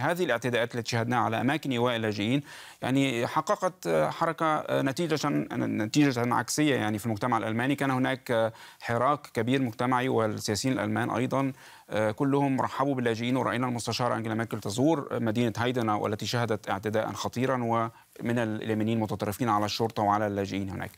هذه الاعتداءات التي شهدناها على اماكن ايواء اللاجئين يعني حققت حركه نتيجه نتيجه عكسيه يعني في المجتمع الالماني كان هناك حراك كبير مجتمعي والسياسيين الالمان ايضا كلهم رحبوا باللاجئين وراينا المستشاره انجلا ميركل تزور مدينه هايدنا والتي شهدت اعتداء خطيرا ومن اليمينيين متطرفين على الشرطه وعلى اللاجئين هناك